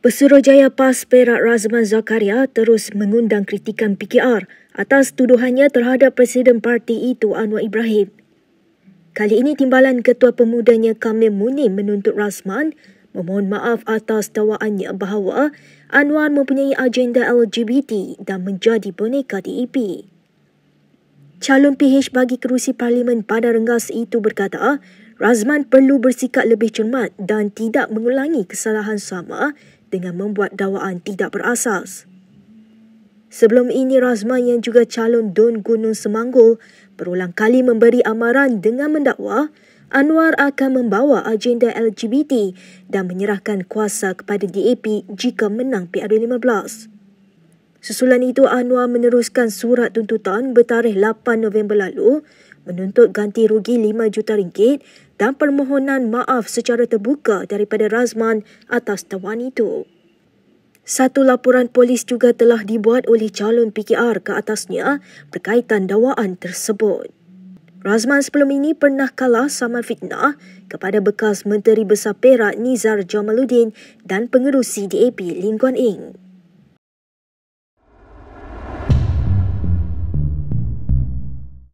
Pesuruhjaya PAS Perak Razman Zakaria terus mengundang kritikan PKR atas tuduhannya terhadap Presiden Parti itu Anwar Ibrahim. Kali ini timbalan ketua pemudanya Kamil Munim menuntut Razman memohon maaf atas dawaannya bahawa Anwar mempunyai agenda LGBT dan menjadi boneka DEP. Calon PH bagi kerusi Parlimen pada rengas itu berkata, Razman perlu bersikap lebih cermat dan tidak mengulangi kesalahan sama dengan membuat dakwaan tidak berasas. Sebelum ini Razman yang juga calon Don Gunung Semanggul berulang kali memberi amaran dengan mendakwa Anwar akan membawa agenda LGBT dan menyerahkan kuasa kepada DAP jika menang PRU 15. Susulan itu Anwar meneruskan surat tuntutan bertarikh 8 November lalu menuntut ganti rugi 5 juta ringgit dan permohonan maaf secara terbuka daripada Razman atas tawan itu. Satu laporan polis juga telah dibuat oleh calon PKR ke atasnya berkaitan dawaan tersebut. Razman sebelum ini pernah kalah sama fitnah kepada bekas Menteri Besar Perak Nizar Jamaluddin dan pengerusi DAP Lingguan Eng.